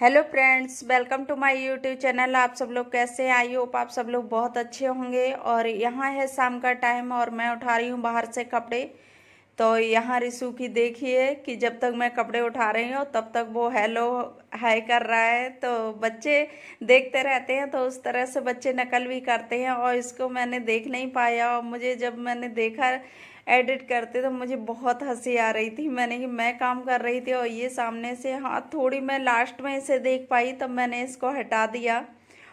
hello friends welcome to my YouTube channel आप सब लोग कैसे हैं आई होप आप सब लोग बहुत अच्छे होंगे और यहाँ है शाम का टाइम और मैं उठा रही हूँ बाहर से कपड़े तो यहाँ रिसू की देखिए कि जब तक मैं कपड़े उठा रही हूँ तब तक वो हेलो हाय कर रहा है तो बच्चे देखते रहते हैं तो उस तरह से बच्चे नकल भी करते हैं और इसको मैंने देख नहीं पाया और मुझे जब मैंने देखा एडिट करते तो मुझे बहुत हंसी आ रही थी मैंने कि मैं काम कर रही थी और ये सामने से हाँ थोड़ी मैं लास्ट में इसे देख पाई तब मैंने इसको हटा दिया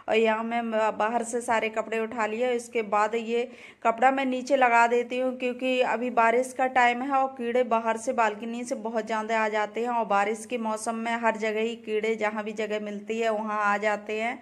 और यहाँ मैं बाहर से सारे कपड़े उठा लिए इसके बाद ये कपड़ा मैं नीचे लगा देती हूँ क्योंकि अभी बारिश का टाइम है और कीड़े बाहर से बालकनी से बहुत ज़्यादा आ जाते हैं और बारिश के मौसम में हर जगह ही कीड़े जहाँ भी जगह मिलती है वहाँ आ जाते हैं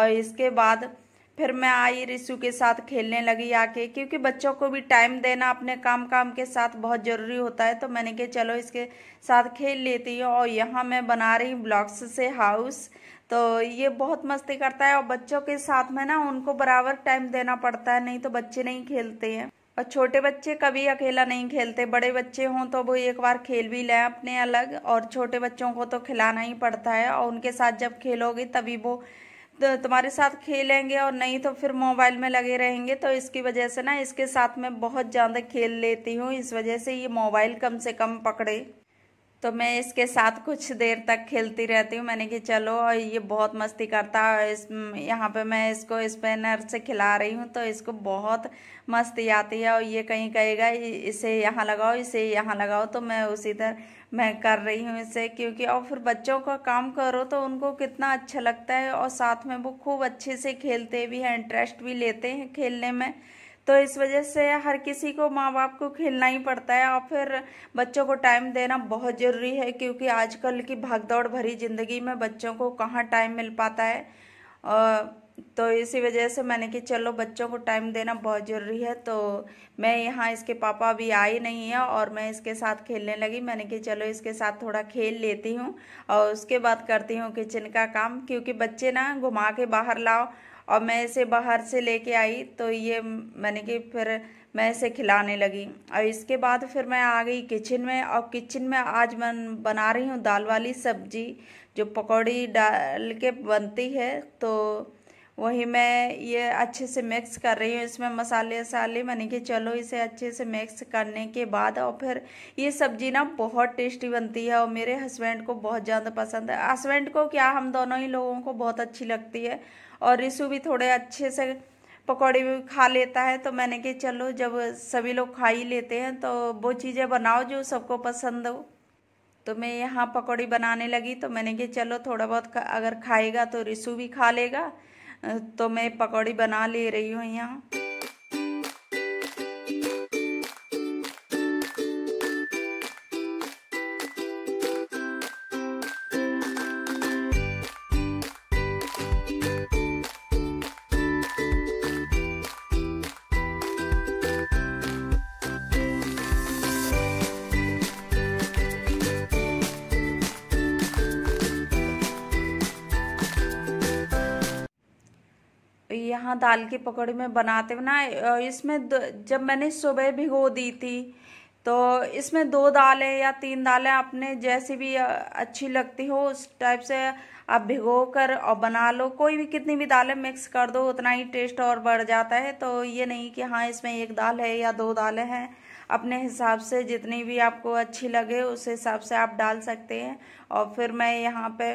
और इसके बाद फिर मैं आई रिशु के साथ खेलने लगी आके क्योंकि बच्चों को भी टाइम देना अपने काम काम के साथ बहुत ज़रूरी होता है तो मैंने कहा चलो इसके साथ खेल लेती हूँ और यहाँ मैं बना रही हूँ ब्लॉक्स से हाउस तो ये बहुत मस्ती करता है और बच्चों के साथ में ना उनको बराबर टाइम देना पड़ता है नहीं तो बच्चे नहीं खेलते हैं और छोटे बच्चे कभी अकेला नहीं खेलते बड़े बच्चे हों तो वो एक बार खेल भी लें अपने अलग और छोटे बच्चों को तो खिलाना ही पड़ता है और उनके साथ जब खेलोगे तभी वो तो तुम्हारे साथ खेलेंगे और नहीं तो फिर मोबाइल में लगे रहेंगे तो इसकी वजह से ना इसके साथ मैं बहुत ज़्यादा खेल लेती हूँ इस वजह से ये मोबाइल कम से कम पकड़े तो मैं इसके साथ कुछ देर तक खेलती रहती हूँ मैंने कि चलो ये बहुत मस्ती करता है इस यहाँ पे मैं इसको स्पेनर से खिला रही हूँ तो इसको बहुत मस्ती आती है और ये कहीं कहेगा इसे यहाँ लगाओ इसे यहाँ लगाओ तो मैं उसी तरह मैं कर रही हूँ इसे क्योंकि और फिर बच्चों का काम करो तो उनको कितना अच्छा लगता है और साथ में वो खूब अच्छे से खेलते भी हैं इंटरेस्ट भी लेते हैं खेलने में तो इस वजह से हर किसी को माँ बाप को खेलना ही पड़ता है और फिर बच्चों को टाइम देना बहुत ज़रूरी है क्योंकि आजकल की भागदौड़ भरी ज़िंदगी में बच्चों को कहाँ टाइम मिल पाता है और तो इसी वजह से मैंने कि चलो बच्चों को टाइम देना बहुत ज़रूरी है तो मैं यहाँ इसके पापा अभी आए नहीं है और मैं इसके साथ खेलने लगी मैंने कि चलो इसके साथ थोड़ा खेल लेती हूँ और उसके बाद करती हूँ किचन का काम क्योंकि बच्चे ना घुमा के बाहर लाओ और मैं इसे बाहर से लेके आई तो ये मैंने कि फिर मैं इसे खिलाने लगी और इसके बाद फिर मैं आ गई किचन में और किचन में आज मैं बना रही हूँ दाल वाली सब्जी जो पकौड़ी डाल के बनती है तो वही मैं ये अच्छे से मिक्स कर रही हूँ इसमें मसाले वसाले मैंने कि चलो इसे अच्छे से मिक्स करने के बाद और फिर ये सब्जी ना बहुत टेस्टी बनती है और मेरे हस्बैंड को बहुत ज़्यादा पसंद है हस्बैंड को क्या हम दोनों ही लोगों को बहुत अच्छी लगती है और रिसु भी थोड़े अच्छे से पकौड़े भी खा लेता है तो मैंने कि चलो जब सभी लोग खा ही लेते हैं तो वो चीज़ें बनाओ जो सबको पसंद हो तो मैं यहाँ पकौड़ी बनाने लगी तो मैंने कि चलो थोड़ा बहुत अगर खाएगा तो रिसु भी खा लेगा तो मैं पकौड़ी बना ले रही हूँ यहाँ यहाँ दाल की पकौड़ी में बनाते ना इसमें जब मैंने सुबह भिगो दी थी तो इसमें दो दालें या तीन दालें आपने जैसी भी अच्छी लगती हो उस टाइप से आप भिगो कर और बना लो कोई भी कितनी भी दालें मिक्स कर दो उतना ही टेस्ट और बढ़ जाता है तो ये नहीं कि हाँ इसमें एक दाल है या दो दालें हैं अपने हिसाब से जितनी भी आपको अच्छी लगे उस हिसाब से आप डाल सकते हैं और फिर मैं यहाँ पर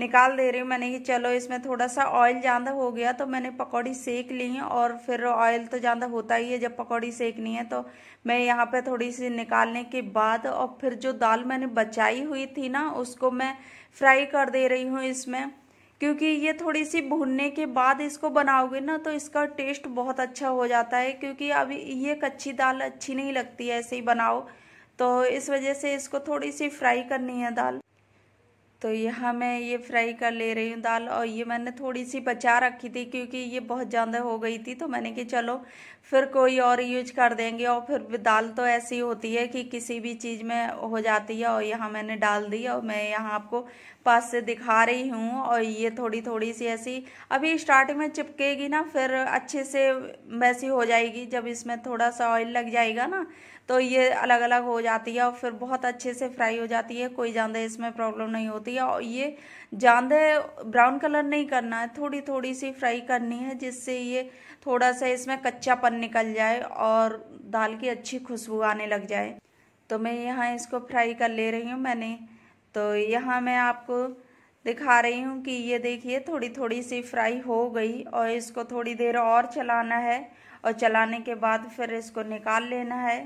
निकाल दे रही हूँ मैंने कि चलो इसमें थोड़ा सा ऑयल ज़्यादा हो गया तो मैंने पकौड़ी सेक ली है और फिर ऑयल तो ज़्यादा होता ही है जब पकौड़ी सेकनी है तो मैं यहाँ पे थोड़ी सी निकालने के बाद और फिर जो दाल मैंने बचाई हुई थी ना उसको मैं फ्राई कर दे रही हूँ इसमें क्योंकि ये थोड़ी सी भुनने के बाद इसको बनाओगे ना तो इसका टेस्ट बहुत अच्छा हो जाता है क्योंकि अभी ये कच्ची दाल अच्छी नहीं लगती ऐसे ही बनाओ तो इस वजह से इसको थोड़ी सी फ्राई करनी है दाल तो यहाँ मैं ये फ्राई कर ले रही हूँ दाल और ये मैंने थोड़ी सी बचा रखी थी क्योंकि ये बहुत ज़्यादा हो गई थी तो मैंने कि चलो फिर कोई और यूज कर देंगे और फिर दाल तो ऐसी होती है कि किसी भी चीज़ में हो जाती है और यहाँ मैंने डाल दी और मैं यहाँ आपको पास से दिखा रही हूँ और ये थोड़ी थोड़ी सी ऐसी अभी स्टार्टिंग में चिपकेगी ना फिर अच्छे से वैसी हो जाएगी जब इसमें थोड़ा सा ऑयल लग जाएगा ना तो ये अलग अलग हो जाती है और फिर बहुत अच्छे से फ्राई हो जाती है कोई ज़्यादा इसमें प्रॉब्लम नहीं होती है और ये ज़्यादा ब्राउन कलर नहीं करना है थोड़ी थोड़ी सी फ्राई करनी है जिससे ये थोड़ा सा इसमें कच्चापन निकल जाए और दाल की अच्छी खुशबू आने लग जाए तो मैं यहाँ इसको फ्राई कर ले रही हूँ मैंने तो यहाँ मैं आपको दिखा रही हूँ कि ये देखिए थोड़ी थोड़ी सी फ्राई हो गई और इसको थोड़ी देर और चलाना है और चलाने के बाद फिर इसको निकाल लेना है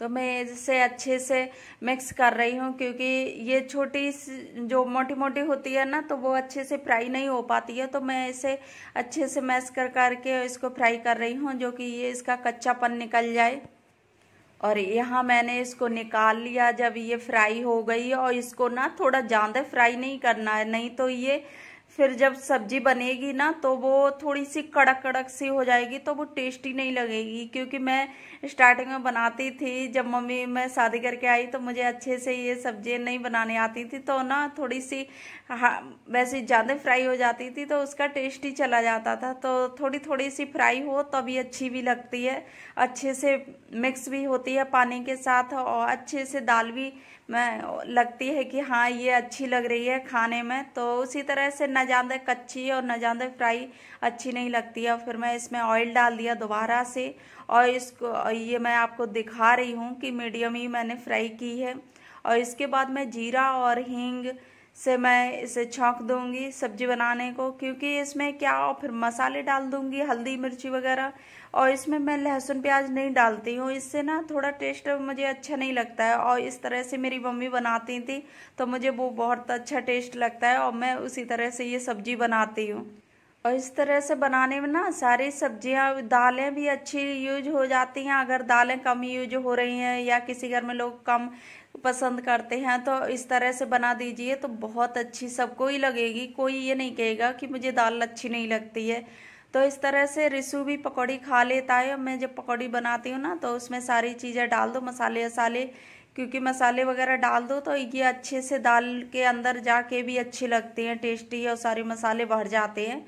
तो मैं इसे अच्छे से मिक्स कर रही हूँ क्योंकि ये छोटी जो मोटी मोटी होती है ना तो वो अच्छे से फ्राई नहीं हो पाती है तो मैं इसे अच्छे से मैश कर करके इसको फ्राई कर रही हूँ जो कि ये इसका कच्चापन निकल जाए और यहाँ मैंने इसको निकाल लिया जब ये फ्राई हो गई और इसको ना थोड़ा ज़्यादा फ्राई नहीं करना है नहीं तो ये फिर जब सब्जी बनेगी ना तो वो थोड़ी सी कड़क कड़क सी हो जाएगी तो वो टेस्टी नहीं लगेगी क्योंकि मैं स्टार्टिंग में बनाती थी जब मम्मी मैं शादी करके आई तो मुझे अच्छे से ये सब्जी नहीं बनाने आती थी तो ना थोड़ी सी हाँ वैसे ज़्यादा फ्राई हो जाती थी तो उसका टेस्ट ही चला जाता था तो थोड़ी थोड़ी सी फ्राई हो तभी तो अच्छी भी लगती है अच्छे से मिक्स भी होती है पानी के साथ और अच्छे से दाल भी मैं लगती है कि हाँ ये अच्छी लग रही है खाने में तो उसी तरह से न जानते कच्ची और न जानते फ्राई अच्छी नहीं लगती है फिर मैं इसमें ऑयल डाल दिया दोबारा से और इसको ये मैं आपको दिखा रही हूँ कि मीडियम ही मैंने फ्राई की है और इसके बाद मैं जीरा और हींग से मैं इसे छोंक दूंगी सब्जी बनाने को क्योंकि इसमें क्या और फिर मसाले डाल दूंगी हल्दी मिर्ची वगैरह और इसमें मैं लहसुन प्याज नहीं डालती हूँ इससे ना थोड़ा टेस्ट मुझे अच्छा नहीं लगता है और इस तरह से मेरी मम्मी बनाती थी तो मुझे वो बहुत अच्छा टेस्ट लगता है और मैं उसी तरह से ये सब्जी बनाती हूँ और इस तरह से बनाने में ना सारी सब्जियां दालें भी अच्छी यूज हो जाती हैं अगर दालें कम यूज हो रही हैं या किसी घर में लोग कम पसंद करते हैं तो इस तरह से बना दीजिए तो बहुत अच्छी सबको ही लगेगी कोई ये नहीं कहेगा कि मुझे दाल अच्छी नहीं लगती है तो इस तरह से रिसु भी पकौड़ी खा लेता है मैं जब पकौड़ी बनाती हूँ ना तो उसमें सारी चीज़ें डाल दो मसाले वसाले क्योंकि मसाले वगैरह डाल दो तो ये अच्छे से दाल के अंदर जाके भी अच्छी लगती हैं टेस्टी है और सारे मसाले भर जाते हैं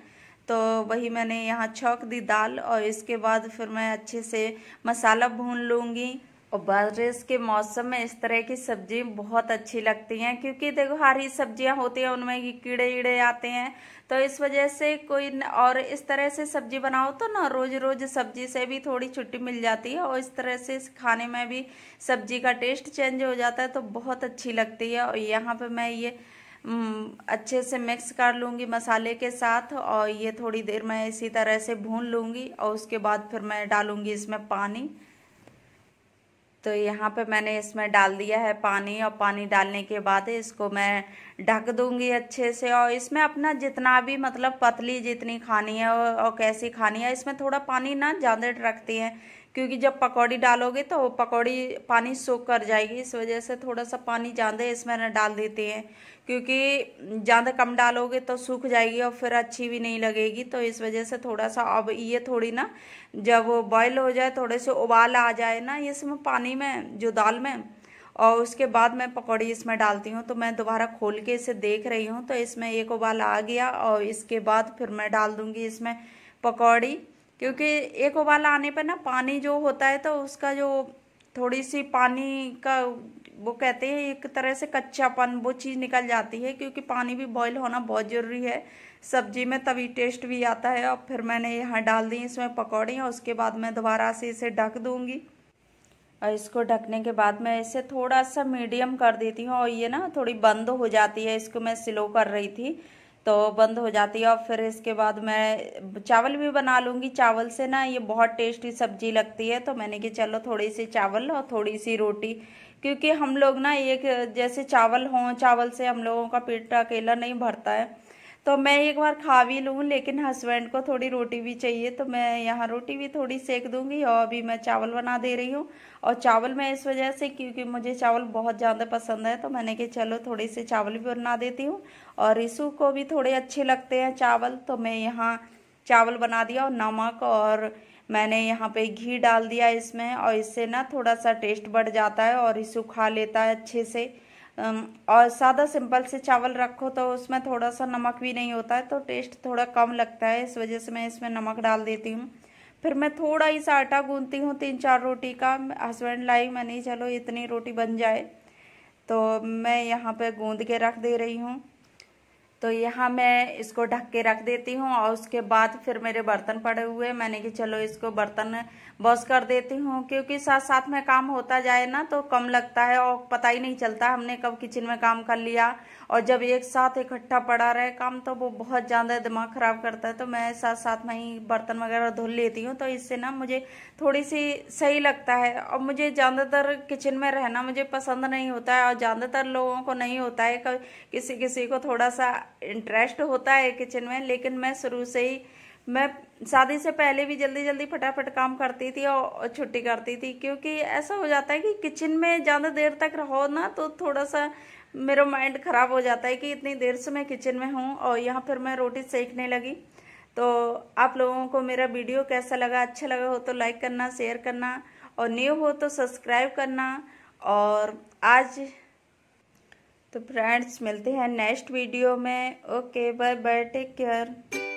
तो वही मैंने यहाँ छौक दी दाल और इसके बाद फिर मैं अच्छे से मसाला भून लूँगी और बारिश के मौसम में इस तरह की सब्जी बहुत अच्छी लगती हैं क्योंकि देखो हरी सब्जियां होती हैं उनमें कीड़े ईड़े आते हैं तो इस वजह से कोई और इस तरह से सब्जी बनाओ तो ना रोज़ रोज़ सब्जी से भी थोड़ी छुट्टी मिल जाती है और इस तरह से इस खाने में भी सब्जी का टेस्ट चेंज हो जाता है तो बहुत अच्छी लगती है और यहाँ पर मैं ये अच्छे से मिक्स कर लूँगी मसाले के साथ और ये थोड़ी देर मैं इसी तरह से भून लूँगी और उसके बाद फिर मैं डालूँगी इसमें पानी तो यहाँ पे मैंने इसमें डाल दिया है पानी और पानी डालने के बाद इसको मैं ढक दूंगी अच्छे से और इसमें अपना जितना भी मतलब पतली जितनी खानी है और कैसी खानी है इसमें थोड़ा पानी ना ज़्यादा रखती है क्योंकि जब पकौड़ी डालोगे तो पकौड़ी पानी सोख कर जाएगी इस वजह से थोड़ा सा पानी ज़्यादा इसमें ना डाल देते हैं क्योंकि ज़्यादा कम डालोगे तो सूख जाएगी और फिर अच्छी भी नहीं लगेगी तो इस वजह से थोड़ा सा अब ये थोड़ी ना जब बॉयल हो जाए थोड़े से उबाल आ जाए ना इसमें पानी में जो दाल में और उसके बाद मैं पकौड़ी इसमें डालती हूँ तो मैं दोबारा खोल के इसे देख रही हूँ तो इसमें एक उबाल आ गया और इसके बाद फिर मैं डाल दूँगी इसमें पकौड़ी क्योंकि एक उबाल आने पर ना पानी जो होता है तो उसका जो थोड़ी सी पानी का वो कहते हैं एक तरह से कच्चापन वो चीज़ निकल जाती है क्योंकि पानी भी बॉईल होना बहुत ज़रूरी है सब्जी में तभी टेस्ट भी आता है और फिर मैंने यहाँ डाल दी इसमें पकौड़ी और उसके बाद मैं दोबारा से इसे ढक दूँगी और इसको ढकने के बाद मैं इसे थोड़ा सा मीडियम कर देती हूँ और ये ना थोड़ी बंद हो जाती है इसको मैं स्लो कर रही थी तो बंद हो जाती है और फिर इसके बाद मैं चावल भी बना लूँगी चावल से ना ये बहुत टेस्टी सब्जी लगती है तो मैंने कि चलो थोड़ी सी चावल और थोड़ी सी रोटी क्योंकि हम लोग ना एक जैसे चावल हों चावल से हम लोगों का पेट अकेला नहीं भरता है तो मैं एक बार खा भी लूँ लेकिन हस्बैंड को थोड़ी रोटी भी चाहिए तो मैं यहाँ रोटी भी थोड़ी सेक दूँगी और अभी मैं चावल बना दे रही हूँ और चावल मैं इस वजह से क्योंकि मुझे चावल बहुत ज़्यादा पसंद है तो मैंने कहा चलो थोड़े से चावल भी बना देती हूँ और रिसू को भी थोड़े अच्छे लगते हैं चावल तो मैं यहाँ चावल बना दिया और नमक और मैंने यहाँ पे घी डाल दिया इसमें और इससे ना थोड़ा सा टेस्ट बढ़ जाता है और रिसू खा लेता है अच्छे से और सादा सिंपल से चावल रखो तो उसमें थोड़ा सा नमक भी नहीं होता है तो टेस्ट थोड़ा कम लगता है इस वजह से मैं इसमें नमक डाल देती हूँ फिर मैं थोड़ा ही सा आटा गूंथती हूँ तीन चार रोटी का हस्बैंड लाई मैंने चलो इतनी रोटी बन जाए तो मैं यहाँ पर गूंद के रख दे रही हूँ तो यहाँ मैं इसको ढक के रख देती हूँ और उसके बाद फिर मेरे बर्तन पड़े हुए मैंने कि चलो इसको बर्तन वॉश कर देती हूँ क्योंकि साथ साथ में काम होता जाए ना तो कम लगता है और पता ही नहीं चलता हमने कब किचन में काम कर लिया और जब एक साथ इकट्ठा पड़ा रहे काम तो वो बहुत ज़्यादा दिमाग ख़राब करता है तो मैं साथ साथ में ही बर्तन वगैरह धुल लेती हूँ तो इससे ना मुझे थोड़ी सी सही लगता है और मुझे ज़्यादातर किचन में रहना मुझे पसंद नहीं होता है और ज़्यादातर लोगों को नहीं होता है किसी किसी को थोड़ा सा इंटरेस्ट होता है किचन में लेकिन मैं शुरू से ही मैं शादी से पहले भी जल्दी जल्दी फटाफट काम करती थी और छुट्टी करती थी क्योंकि ऐसा हो जाता है कि किचन में ज़्यादा देर तक रहो ना तो थोड़ा सा मेरा माइंड ख़राब हो जाता है कि इतनी देर से मैं किचन में हूँ और यहाँ पर मैं रोटी सेकने लगी तो आप लोगों को मेरा वीडियो कैसा लगा अच्छा लगा हो तो लाइक करना शेयर करना और न्यू हो तो सब्सक्राइब करना और आज तो फ्रेंड्स मिलते हैं नेक्स्ट वीडियो में okay bye bye take care